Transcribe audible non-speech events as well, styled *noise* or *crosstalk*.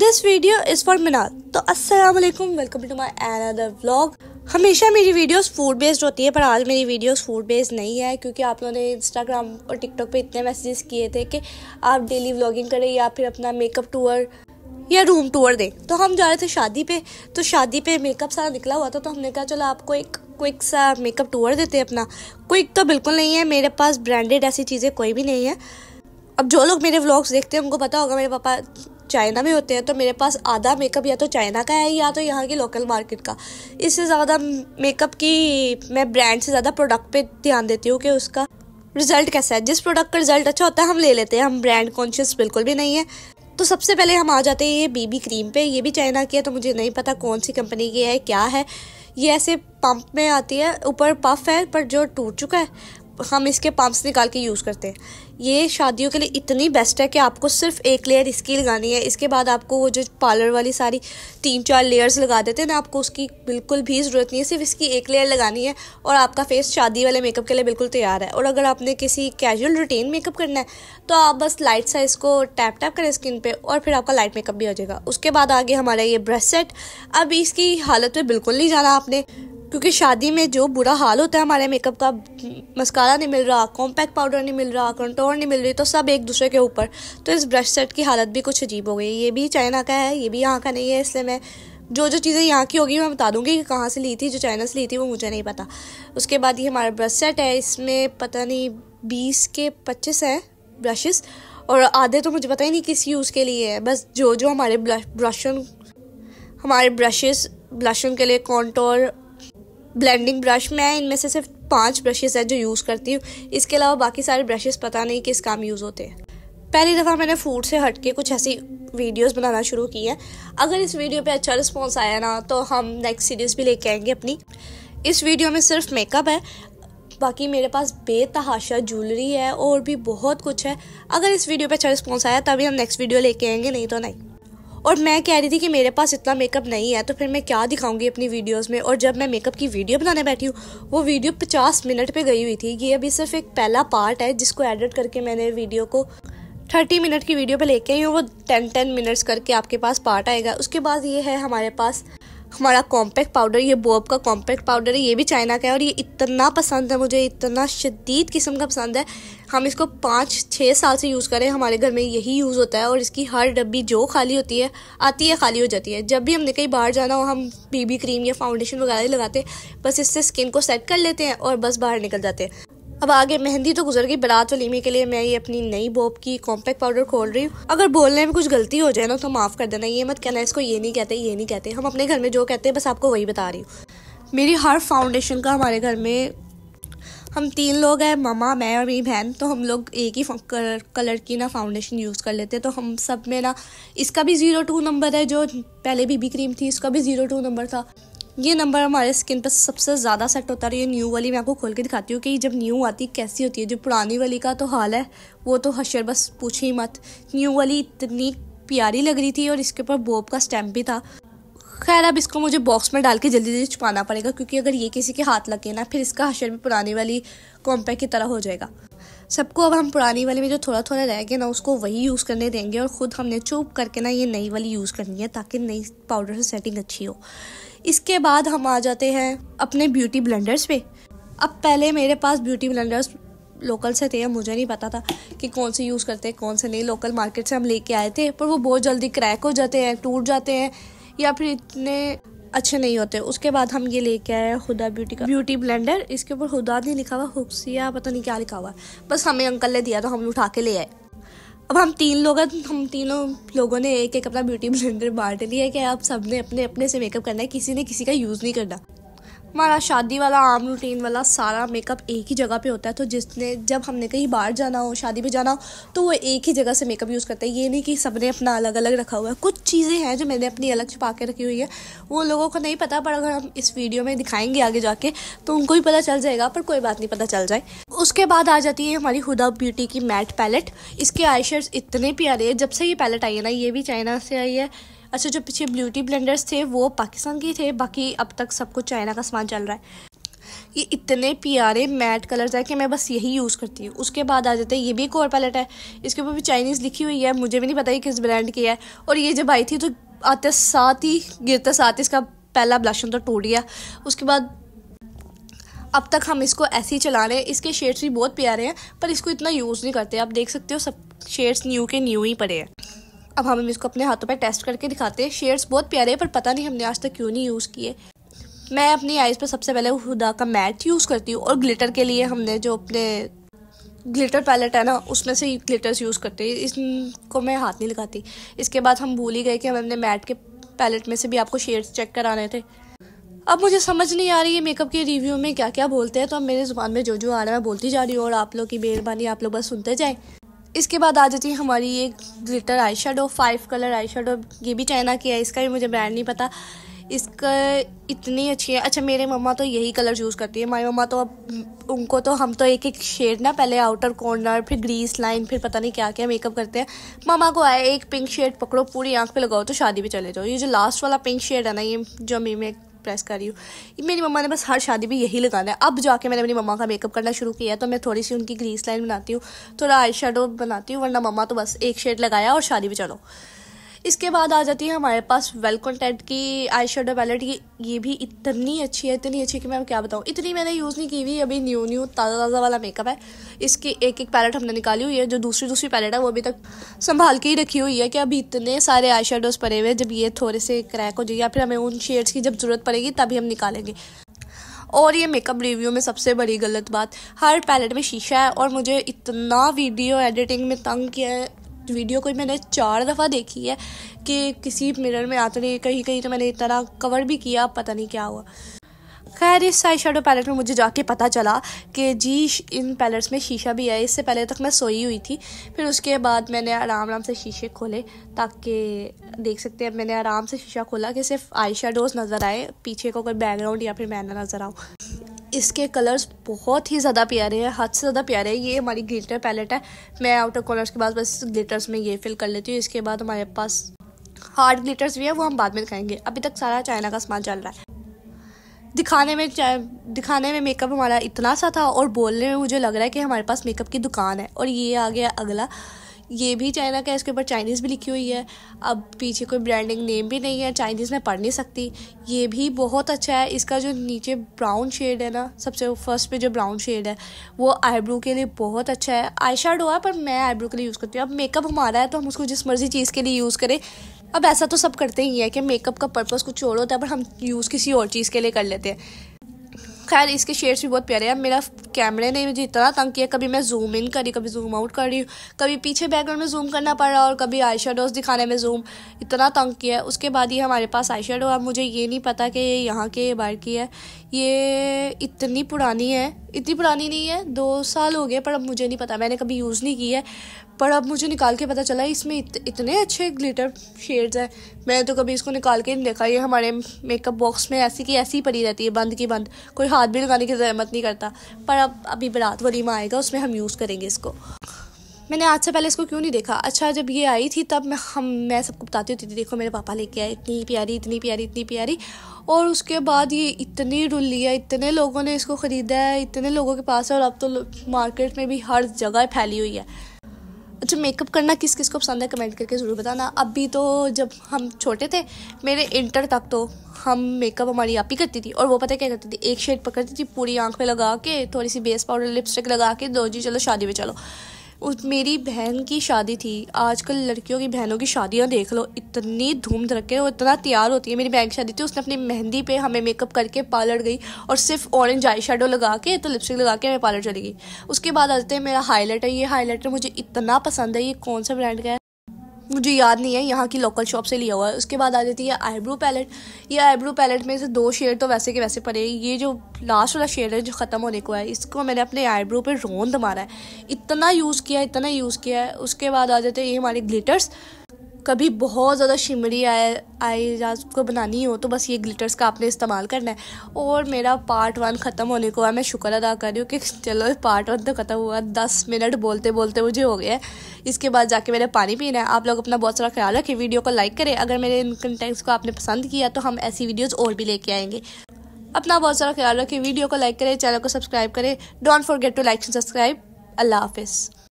this video is for मिनाल तो अस्सलाम वालेकुम welcome to my another vlog हमेशा मेरी वीडियोस फूड बेस्ड होती है पर आज मेरी वीडियोस फूड बेस्ड नहीं है क्योंकि आप लोगों ने इंस्टाग्राम और टिकटॉक पे इतने मैसेजेस किए थे कि आप डेली व्लॉगिंग करें या फिर अपना मेकअप टूर या रूम टूर दें तो हम जा रहे थे शादी पे तो शादी पे मेकअप सारा निकला हुआ था तो हमने कहा चलो आपको एक क्विक सा मेकअप टूर देते हैं अपना क्विक तो बिल्कुल नहीं है मेरे पास ब्रांडेड ऐसी चीज़ें कोई भी नहीं है अब जो लोग मेरे व्लॉग्स देखते हैं उनको पता होगा मेरे पापा चाइना में होते हैं तो मेरे पास आधा मेकअप या तो चाइना का है या तो यहाँ की लोकल मार्केट का इससे ज़्यादा मेकअप की मैं ब्रांड से ज़्यादा प्रोडक्ट पे ध्यान देती हूँ कि उसका रिजल्ट कैसा है जिस प्रोडक्ट का रिजल्ट अच्छा होता है हम ले लेते हैं हम ब्रांड कॉन्शियस बिल्कुल भी नहीं है तो सबसे पहले हम आ जाते हैं ये बीबी क्रीम पे ये भी चाइना की है तो मुझे नहीं पता कौन सी कंपनी की है क्या है ये ऐसे पंप में आती है ऊपर पफ है पर जो टूट चुका है हम इसके पम्प्स निकाल के यूज़ करते हैं ये शादियों के लिए इतनी बेस्ट है कि आपको सिर्फ एक लेयर इसकी लगानी है इसके बाद आपको वो जो पार्लर वाली सारी तीन चार लेयर्स लगा देते हैं ना आपको उसकी बिल्कुल भी ज़रूरत नहीं है सिर्फ इसकी एक लेयर लगानी है और आपका फेस शादी वाले मेकअप के लिए बिल्कुल तैयार है और अगर आपने किसी कैजुअल रूटीन मेकअप करना है तो आप बस लाइट सा इसको टैप टैप करें स्किन पर और फिर आपका लाइट मेकअप भी हो जाएगा उसके बाद आगे हमारा ये ब्रश सेट अब इसकी हालत में बिल्कुल नहीं जाना आपने क्योंकि शादी में जो बुरा हाल होता है हमारे मेकअप का मस्कारा नहीं मिल रहा कॉम्पैक्ट पाउडर नहीं मिल रहा कंटोर नहीं मिल रही तो सब एक दूसरे के ऊपर तो इस ब्रश सेट की हालत भी कुछ अजीब हो गई ये भी चाइना का है ये भी यहाँ का नहीं है इसलिए मैं जो जो चीज़ें यहाँ की होगी मैं बता दूँगी कि कहाँ से ली थी जो चाइना से ली थी वो मुझे नहीं पता उसके बाद ये हमारा ब्रश सेट है इसमें पता नहीं बीस के पच्चीस हैं ब्रशेस और आधे तो मुझे पता ही नहीं किस यूज़ के लिए है बस जो जो हमारे ब्रश ब्रशन हमारे ब्रशेस ब्लशन के लिए कॉन्टोर ब्लेंडिंग ब्रश मैं इनमें से सिर्फ पाँच ब्रशेज़ हैं जो यूज़ करती हूँ इसके अलावा बाकी सारे ब्रशेस पता नहीं किस काम यूज़ होते हैं पहली दफ़ा मैंने फूड से हट के कुछ ऐसी वीडियोस बनाना शुरू की हैं अगर इस वीडियो पे अच्छा रिस्पॉन्स आया ना तो हम नेक्स्ट सीरीज़ भी लेके आएंगे अपनी इस वीडियो में सिर्फ मेकअप है बाकी मेरे पास बेतहाशा ज्वेलरी है और भी बहुत कुछ है अगर इस वीडियो पे अच्छा रिस्पॉन्स आया तभी हम नेक्स्ट वीडियो लेके आएंगे नहीं तो नहीं और मैं कह रही थी कि मेरे पास इतना मेकअप नहीं है तो फिर मैं क्या दिखाऊंगी अपनी वीडियोस में और जब मैं मेकअप की वीडियो बनाने बैठी हूँ वो वीडियो 50 मिनट पे गई हुई थी ये अभी सिर्फ एक पहला पार्ट है जिसको एडिट करके मैंने वीडियो को थर्टी मिनट की वीडियो पे लेके आई हूँ वो टेन टेन मिनट्स करके आपके पास पार्ट आएगा उसके बाद ये है हमारे पास हमारा कॉम्पैक्ट पाउडर ये बोब का कॉम्पैक्ट पाउडर है ये भी चाइना का है और ये इतना पसंद है मुझे इतना शदीद किस्म का पसंद है हम इसको पाँच छः साल से यूज़ करें हमारे घर में यही यूज़ होता है और इसकी हर डब्बी जो खाली होती है आती है खाली हो जाती है जब भी हमने कहीं बाहर जाना हो हम बीबी क्रीम या फाउंडेशन वगैरह लगाते बस इससे स्किन को सेट कर लेते हैं और बस बाहर निकल जाते हैं अब आगे मेहंदी तो गुजर गई बरात वलीमे के लिए मैं ये अपनी नई बोब की कॉम्पैक्ट पाउडर खोल रही हूँ अगर बोलने में कुछ गलती हो जाए ना तो माफ़ कर देना ये मत कहना इसको ये नहीं कहते ये नहीं कहते हम अपने घर में जो कहते हैं बस आपको वही बता रही हूँ मेरी हर फाउंडेशन का हमारे घर में हम तीन लोग हैं ममा मैं और मेरी बहन तो हम लोग एक ही कलर कलर की ना फाउंडेशन यूज़ कर लेते हैं तो हम सब में ना इसका भी ज़ीरो टू नंबर है जो पहले बीबी क्रीम थी इसका भी ज़ीरो टू नंबर था ये नंबर हमारे स्किन पर सबसे ज़्यादा सेट होता है ये न्यू वाली मैं आपको खोल के दिखाती हूँ कि जब न्यू आती कैसी होती है जो पुरानी वाली का तो हाल है वो तो हशर बस पूछे ही मत न्यू वाली इतनी प्यारी लग रही थी और इसके ऊपर बोब का स्टैम्प भी था खैर अब इसको मुझे बॉक्स में डाल के जल्दी जल्दी छुपाना पड़ेगा क्योंकि अगर ये किसी के हाथ लगे ना फिर इसका हशर भी पुरानी वाली कॉम्पैक्ट की तरह हो जाएगा सबको अब हम पुरानी वाली में जो थोड़ा थोड़ा रह गया ना उसको वही यूज़ करने देंगे और ख़ुद हमने चुप करके ना ये नई वाली यूज़ करनी है ताकि नई पाउडर से सेटिंग अच्छी हो इसके बाद हम आ जाते हैं अपने ब्यूटी ब्लेंडर्स पे अब पहले मेरे पास ब्यूटी ब्लेंडर्स लोकल से थे मुझे नहीं पता था कि कौन से यूज़ करते हैं कौन से नहीं लोकल मार्केट से हम लेके आए थे पर वो बहुत जल्दी क्रैक हो जाते हैं टूट जाते हैं या फिर इतने अच्छे नहीं होते उसके बाद हम ये लेके आए हुदा ब्यूटी का ब्यूटी ब्लेंडर इसके ऊपर हुदा नहीं लिखा हुआ हुक्सिया पता नहीं क्या लिखा हुआ बस हमें अंकल ने दिया तो हम उठा के ले आए अब हम तीन लोग हम तीनों लोगों ने एक एक अपना ब्यूटी ब्लेंडर बांट लिया कि अब सबने अपने अपने से मेकअप करना है किसी ने किसी का यूज़ नहीं करना हमारा शादी वाला आम रूटीन वाला सारा मेकअप एक ही जगह पे होता है तो जिसने जब हमने कहीं बाहर जाना हो शादी पे जाना हो तो वो एक ही जगह से मेकअप यूज़ करते हैं ये नहीं कि सबने अपना अलग अलग रखा हुआ है कुछ चीज़ें हैं जो मैंने अपनी अलग छुपा के रखी हुई है वो लोगों को नहीं पता पर अगर हम इस वीडियो में दिखाएंगे आगे जाके तो उनको भी पता चल जाएगा पर कोई बात नहीं पता चल जाए उसके बाद आ जाती है हमारी हुदा ब्यूटी की मैट पैलेट इसके आई इतने प्यारे हैं जब से ये पैलेट आई है ना ये भी चाइना से आई है अच्छा जो पीछे ब्यूटी ब्लेंडर्स थे वो पाकिस्तान के थे बाकी अब तक सब कुछ चाइना का सामान चल रहा है ये इतने प्यारे मैट कलर्स है कि मैं बस यही यूज़ करती हूँ उसके बाद आ जाते हैं ये भी एक और पैलेट है इसके ऊपर भी चाइनीज़ लिखी हुई है मुझे भी नहीं पता ये किस ब्रांड की है और ये जब आई थी तो आते साथ ही गिरते साथ इसका पहला ब्लशन तो टूट गया उसके बाद अब तक हम इसको ऐसे ही चला रहे हैं इसके शेड्स भी बहुत प्यारे हैं पर इसको इतना यूज़ नहीं करते आप देख सकते हो सब शेड्स न्यू के न्यू ही पड़े हैं अब हम इसको अपने हाथों पर टेस्ट करके दिखाते हैं शेड्स बहुत प्यारे हैं पर पता नहीं हमने आज तक क्यों नहीं यूज़ किए मैं अपनी आइज़ पर सबसे पहले हुदा का मैट यूज़ करती हूँ और ग्लिटर के लिए हमने जो अपने ग्लिटर पैलेट है ना उसमें से ग्लिटर्स यूज़ करते हैं इसको मैं हाथ नहीं लगाती इसके बाद हम भूल ही गए कि हमने मैट के पैलेट में से भी आपको शेड्स चेक कराने थे अब मुझे समझ नहीं आ रही है मेकअप के रिव्यू में क्या क्या बोलते हैं तो अब मेरे ज़ुबान में जो जो आ रहा है मैं बोलती जा रही हूँ और आप लोग की मेहरबानी आप लोग बस सुनते जाएँ इसके बाद आ जाती है हमारी ये glitter eyeshadow five colour eyeshadow ये भी चाइना की है इसका भी मुझे ब्रांड नहीं पता इसका इतनी अच्छी है अच्छा मेरे मम्मा तो यही कलर यूज़ करती है हमारी मम्मा तो अब उनको तो हम तो एक एक शेड ना पहले आउटर कॉर्नर फिर ग्रीस लाइन फिर पता नहीं क्या क्या मेकअप करते हैं मम्मा को आए एक पिंक शेड पकड़ो पूरी आंख पे लगाओ तो शादी पे चले जाओ ये जो लास्ट वाला पिंक शेड है ना ये जो में प्रेस कर रही हूँ मेरी मम्मा ने बस हर शादी में यही लगाना है अब जाके मैंने मेरी मम्मा का मेकअप करना शुरू किया है तो मैं थोड़ी सी उनकी ग्रीस लाइन बनाती हूँ थोड़ा आई बनाती हूँ वरना मम्मा तो बस एक शेड लगाया और शादी में चलो इसके बाद आ जाती है हमारे पास वेल कॉन्टेंट की आई शेडो पैलेट ये ये भी इतनी अच्छी है इतनी अच्छी कि मैं क्या बताऊँ इतनी मैंने यूज़ नहीं की हुई अभी न्यू न्यू ताज़ा ताज़ा वाला मेकअप है इसकी एक एक पैलेट हमने निकाली हुई है जो दूसरी दूसरी पैलेट है वो अभी तक संभाल के ही रखी हुई है कि अभी इतने सारे आई शेडोज पड़े हुए जब ये थोड़े से क्रैक हो जाए या फिर हमें उन शेड्स की जब ज़रूरत पड़ेगी तभी हम निकालेंगे और ये मेकअप रिव्यू में सबसे बड़ी गलत बात हर पैलेट में शीशा है और मुझे इतना वीडियो एडिटिंग में तंग किया है वीडियो को मैंने चार दफ़ा देखी है कि किसी मिरर में आते नहीं कहीं कहीं तो मैंने इतना कवर भी किया पता नहीं क्या हुआ खैर इस आई शेडो पैलेट में मुझे जाके पता चला कि जी इन पैलेट्स में शीशा भी है इससे पहले तक मैं सोई हुई थी फिर उसके बाद मैंने आराम आराम से शीशे खोले ताकि देख सकते हैं मैंने आराम से शीशा खोला कि सिर्फ आई शेडोज नज़र आए पीछे को कोई बैकग्राउंड या फिर मैं नज़र आऊँ इसके कलर्स बहुत ही ज़्यादा प्यारे हैं हद से ज़्यादा प्यारे हैं ये हमारी ग्लिटर पैलेट है मैं आउटर कलर्स के बाद बस ग्लिटर्स में ये फिल कर लेती हूँ इसके बाद हमारे पास हार्ड ग्लिटर्स भी है वो हम बाद में दिखाएंगे अभी तक सारा चाइना का सामान चल रहा है दिखाने में दिखाने में मेकअप हमारा इतना सा था और बोलने में मुझे लग रहा है कि हमारे पास मेकअप की दुकान है और ये आ गया अगला ये भी चाइना का है इसके ऊपर चाइनीज़ भी लिखी हुई है अब पीछे कोई ब्रांडिंग नेम भी नहीं है चाइनीज़ में पढ़ नहीं सकती ये भी बहुत अच्छा है इसका जो नीचे ब्राउन शेड है ना सबसे फर्स्ट पे जो ब्राउन शेड है वो आईब्रो के लिए बहुत अच्छा है आई है पर मैं आईब्रो के लिए यूज़ करती हूँ अब मेकअप हमारा है तो हम उसको जिस मर्ज़ी चीज़ के लिए यूज़ करें अब ऐसा तो सब करते ही है कि मेकअप का पर्पज़ कुछ और होता है पर हम यूज़ किसी और चीज़ के लिए कर लेते हैं खैर इसके शेड्स भी बहुत प्यारे हैं मेरा कैमरे ने मुझे इतना तंग किया कभी मैं जूम इन करी कभी जूम आउट कर रही हूँ कभी पीछे बैकग्राउंड में जूम करना पड़ रहा और कभी आई शेडोज दिखाने में जूम इतना तंग किया है उसके बाद ही हमारे पास आई शेडो अब मुझे ये नहीं पता कि ये यहाँ के बाहर की है ये इतनी पुरानी है इतनी पुरानी नहीं है दो साल हो गए पर अब मुझे नहीं पता मैंने कभी यूज़ नहीं की है पर अब मुझे निकाल के पता चला इसमें इत, इतने अच्छे ग्लिटर शेड्स हैं मैंने तो कभी इसको निकाल के नहीं देखा ये हमारे मेकअप बॉक्स में ऐसी की ऐसी पड़ी रहती है बंद की बंद कोई हाथ भी लगाने की जहमत नहीं करता पर अब अभी बरात वलीमा आएगा उसमें हम यूज़ करेंगे इसको मैंने आज से पहले इसको क्यों नहीं देखा अच्छा जब ये आई थी तब मैं हम मैं सबको बताती होती थी देखो मेरे पापा लेके आए इतनी प्यारी इतनी प्यारी इतनी प्यारी और उसके बाद ये इतनी रुली है इतने लोगों ने इसको ख़रीदा है इतने लोगों के पास है और अब तो मार्केट में भी हर जगह फैली हुई है अच्छा मेकअप करना किस किस को पसंद है कमेंट करके ज़रूर बताना अभी तो जब हम छोटे थे मेरे इंटर तक तो हम मेकअप हमारी आप ही करती थी और वो पता क्या करती थी एक शेड पकड़ती थी पूरी आँख में लगा के थोड़ी सी बेस पाउडर लिपस्टिक लगा के दो जी चलो शादी में चलो उस मेरी बहन की शादी थी आजकल लड़कियों की बहनों की शादियां देख लो इतनी धूम धड़के और इतना तैयार होती है मेरी बहन की शादी थी उसने अपनी मेहंदी पे हमें मेकअप करके पार्लर गई और सिर्फ ऑरेंज आई शेडो लगा के तो लिपस्टिक लगा के हमें पार्लर चली गई उसके बाद आते हैं मेरा हाईलाइटर ये हाईलाइटर मुझे इतना पसंद है ये कौन सा ब्रांड का है मुझे याद नहीं है यहाँ की लोकल शॉप से लिया हुआ है उसके बाद आ जाती है आईब्रो पैलेट ये आईब्रो पैलेट में से दो शेड तो वैसे के वैसे पड़े ये जो लास्ट वाला शेड है जो ख़त्म होने को है इसको मैंने अपने आईब्रो पे रोंद मारा है इतना यूज़ किया इतना यूज़ किया है उसके बाद आ जाते हैं ये हमारे ग्लिटर्स कभी बहुत ज़्यादा शिमरी आए आई आपको बनानी हो तो बस ये ग्लिटर्स का आपने इस्तेमाल करना है और मेरा पार्ट वन ख़त्म होने को है मैं शुक्र अदा कर रही हूँ कि *laughs* चलो पार्ट वन तो ख़त्म हुआ दस मिनट बोलते बोलते मुझे हो गया है इसके बाद जाके मेरे पानी पीना है आप लोग अपना बहुत सारा ख्याल रखें वीडियो को लाइक करें अगर मेरे इन कंटेंट्स को आपने पसंद किया तो हम ऐसी वीडियोज़ और भी लेके आएंगे अपना बहुत सारा ख्याल रखें वीडियो को लाइक करें चैनल को सब्सक्राइब करें don't forget to like and subscribe अल्लाह हाफिज़